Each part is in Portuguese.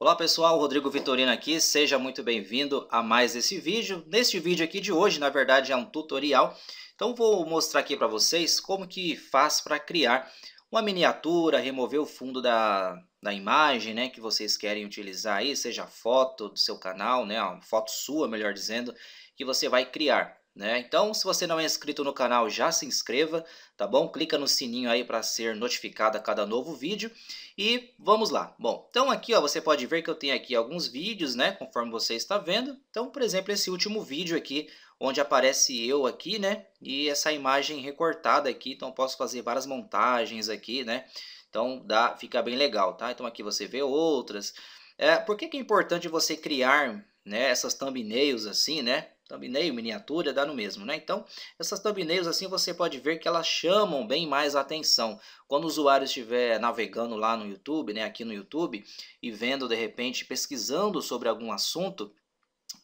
Olá pessoal, Rodrigo Vitorino aqui, seja muito bem-vindo a mais esse vídeo. Neste vídeo aqui de hoje, na verdade é um tutorial, então vou mostrar aqui para vocês como que faz para criar uma miniatura, remover o fundo da, da imagem né, que vocês querem utilizar aí, seja foto do seu canal, né, foto sua, melhor dizendo, que você vai criar né? Então, se você não é inscrito no canal, já se inscreva, tá bom? Clica no sininho aí para ser notificado a cada novo vídeo e vamos lá. Bom, então aqui, ó, você pode ver que eu tenho aqui alguns vídeos, né, conforme você está vendo. Então, por exemplo, esse último vídeo aqui, onde aparece eu aqui, né, e essa imagem recortada aqui, então posso fazer várias montagens aqui, né? Então, dá, fica bem legal, tá? Então aqui você vê outras. É, por que, que é importante você criar né, essas thumbnails assim, né? thumbnail, miniatura, dá no mesmo, né? Então, essas thumbnails assim você pode ver que elas chamam bem mais atenção. Quando o usuário estiver navegando lá no YouTube, né, aqui no YouTube, e vendo de repente, pesquisando sobre algum assunto,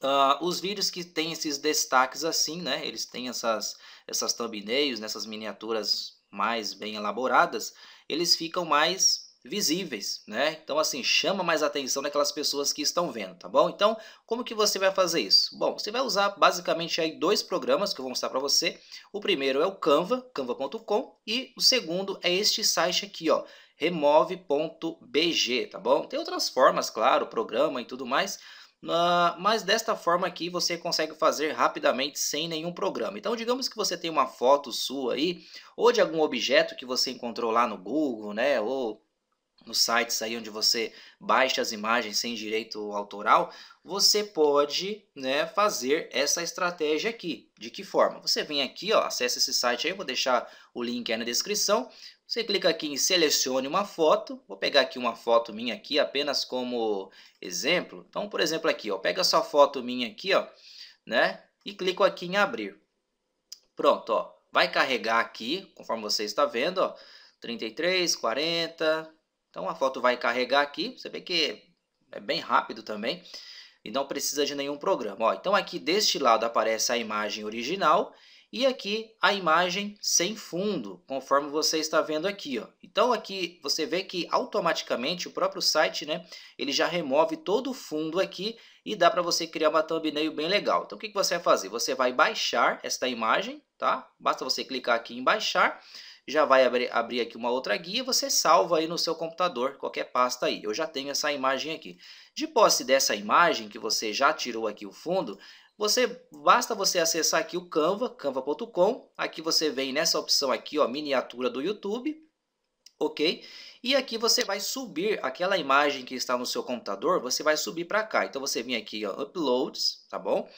uh, os vídeos que têm esses destaques assim, né, eles têm essas, essas thumbnails, nessas miniaturas mais bem elaboradas, eles ficam mais visíveis, né? Então assim, chama mais atenção daquelas pessoas que estão vendo, tá bom? Então, como que você vai fazer isso? Bom, você vai usar basicamente aí dois programas que eu vou mostrar para você. O primeiro é o Canva, canva.com, e o segundo é este site aqui, ó, remove.bg, tá bom? Tem outras formas, claro, programa e tudo mais, mas desta forma aqui você consegue fazer rapidamente sem nenhum programa. Então, digamos que você tem uma foto sua aí, ou de algum objeto que você encontrou lá no Google, né, ou nos sites aí onde você baixa as imagens sem direito autoral, você pode né, fazer essa estratégia aqui. De que forma? Você vem aqui, ó, acessa esse site aí, vou deixar o link aí na descrição. Você clica aqui em selecione uma foto. Vou pegar aqui uma foto minha aqui apenas como exemplo. Então, por exemplo, aqui, ó, pega essa foto minha aqui, ó, né? E clico aqui em abrir. Pronto, ó. Vai carregar aqui, conforme você está vendo, ó, 33, 40, então a foto vai carregar aqui, você vê que é bem rápido também e não precisa de nenhum programa. Ó, então aqui deste lado aparece a imagem original e aqui a imagem sem fundo, conforme você está vendo aqui. Ó. Então aqui você vê que automaticamente o próprio site né, ele já remove todo o fundo aqui e dá para você criar uma thumbnail bem legal. Então o que, que você vai fazer? Você vai baixar esta imagem, tá? basta você clicar aqui em baixar, já vai abrir, abrir aqui uma outra guia e você salva aí no seu computador, qualquer pasta aí. Eu já tenho essa imagem aqui. De posse dessa imagem que você já tirou aqui o fundo, você basta você acessar aqui o Canva, canva.com. Aqui você vem nessa opção aqui, ó, miniatura do YouTube, ok? E aqui você vai subir aquela imagem que está no seu computador, você vai subir para cá. Então você vem aqui, ó, uploads, tá bom?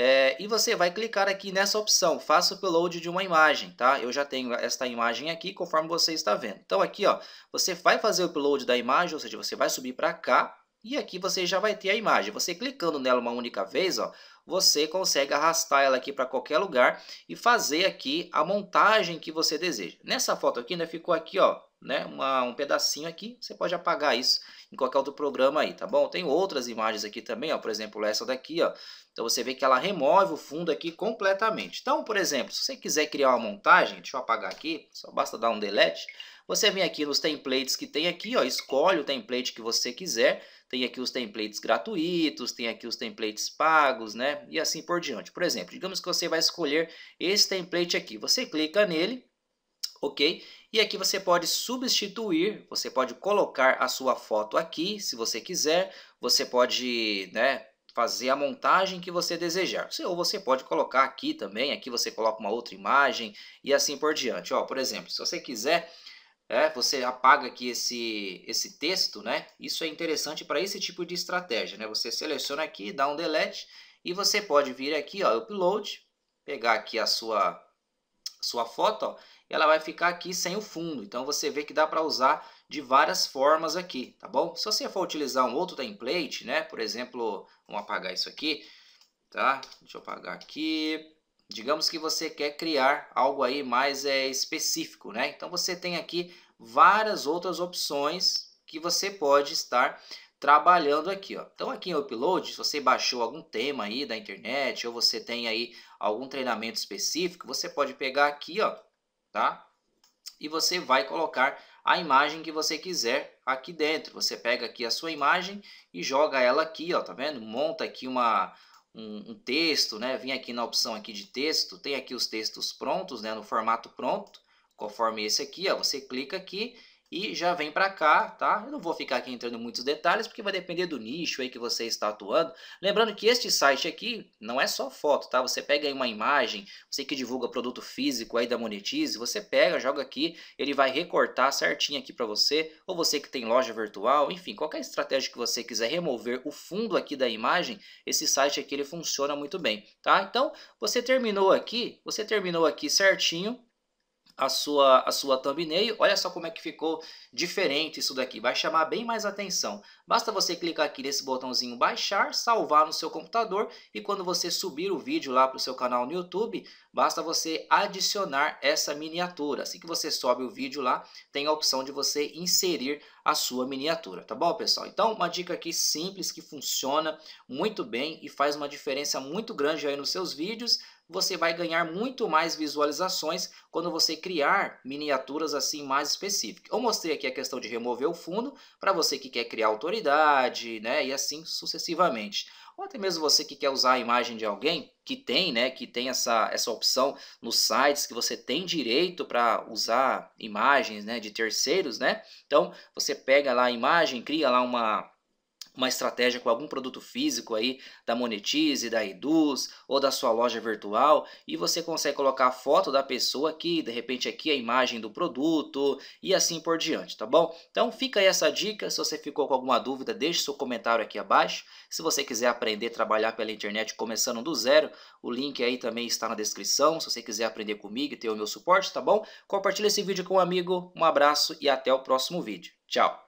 É, e você vai clicar aqui nessa opção, faça o upload de uma imagem, tá? Eu já tenho esta imagem aqui, conforme você está vendo. Então aqui, ó, você vai fazer o upload da imagem, ou seja, você vai subir para cá e aqui você já vai ter a imagem. Você clicando nela uma única vez, ó, você consegue arrastar ela aqui para qualquer lugar e fazer aqui a montagem que você deseja. Nessa foto aqui, né, ficou aqui, ó, né, uma, um pedacinho aqui, você pode apagar isso em qualquer outro programa aí, tá bom? Tem outras imagens aqui também, ó, por exemplo, essa daqui, ó. Então você vê que ela remove o fundo aqui completamente. Então, por exemplo, se você quiser criar uma montagem, deixa eu apagar aqui, só basta dar um delete, você vem aqui nos templates que tem aqui, ó, escolhe o template que você quiser, tem aqui os templates gratuitos, tem aqui os templates pagos, né? E assim por diante. Por exemplo, digamos que você vai escolher esse template aqui, você clica nele, ok? E aqui você pode substituir, você pode colocar a sua foto aqui, se você quiser, você pode né, fazer a montagem que você desejar. Ou você pode colocar aqui também, aqui você coloca uma outra imagem e assim por diante. Ó, por exemplo, se você quiser, é, você apaga aqui esse, esse texto, né? Isso é interessante para esse tipo de estratégia, né? Você seleciona aqui, dá um delete e você pode vir aqui, ó, upload, pegar aqui a sua sua foto, ó, ela vai ficar aqui sem o fundo. Então, você vê que dá para usar de várias formas aqui, tá bom? Se você for utilizar um outro template, né? Por exemplo, vamos apagar isso aqui, tá? Deixa eu apagar aqui. Digamos que você quer criar algo aí mais é, específico, né? Então, você tem aqui várias outras opções que você pode estar trabalhando aqui. Ó. Então aqui em Upload, se você baixou algum tema aí da internet ou você tem aí algum treinamento específico, você pode pegar aqui, ó, tá? E você vai colocar a imagem que você quiser aqui dentro. Você pega aqui a sua imagem e joga ela aqui, ó, tá vendo? Monta aqui uma um, um texto, né? Vem aqui na opção aqui de texto, tem aqui os textos prontos, né, no formato pronto, conforme esse aqui, ó, você clica aqui e já vem para cá, tá? Eu não vou ficar aqui entrando em muitos detalhes, porque vai depender do nicho aí que você está atuando. Lembrando que este site aqui não é só foto, tá? Você pega aí uma imagem, você que divulga produto físico aí da Monetize, você pega, joga aqui, ele vai recortar certinho aqui para você, ou você que tem loja virtual, enfim, qualquer estratégia que você quiser remover o fundo aqui da imagem, esse site aqui ele funciona muito bem, tá? Então, você terminou aqui, você terminou aqui certinho, a sua, a sua thumbnail. Olha só como é que ficou diferente isso daqui. Vai chamar bem mais atenção. Basta você clicar aqui nesse botãozinho baixar, salvar no seu computador e quando você subir o vídeo lá para o seu canal no YouTube, basta você adicionar essa miniatura. Assim que você sobe o vídeo lá, tem a opção de você inserir a sua miniatura, tá bom, pessoal? Então, uma dica aqui simples que funciona muito bem e faz uma diferença muito grande aí nos seus vídeos você vai ganhar muito mais visualizações quando você criar miniaturas assim mais específicas. Eu mostrei aqui a questão de remover o fundo para você que quer criar autoridade, né, e assim sucessivamente. Ou até mesmo você que quer usar a imagem de alguém que tem, né, que tem essa, essa opção nos sites que você tem direito para usar imagens, né, de terceiros, né? Então, você pega lá a imagem, cria lá uma uma estratégia com algum produto físico aí da Monetize, da Eduz ou da sua loja virtual e você consegue colocar a foto da pessoa aqui, de repente aqui a imagem do produto e assim por diante, tá bom? Então fica aí essa dica, se você ficou com alguma dúvida, deixe seu comentário aqui abaixo. Se você quiser aprender a trabalhar pela internet começando do zero, o link aí também está na descrição, se você quiser aprender comigo e ter o meu suporte, tá bom? Compartilhe esse vídeo com um amigo, um abraço e até o próximo vídeo. Tchau!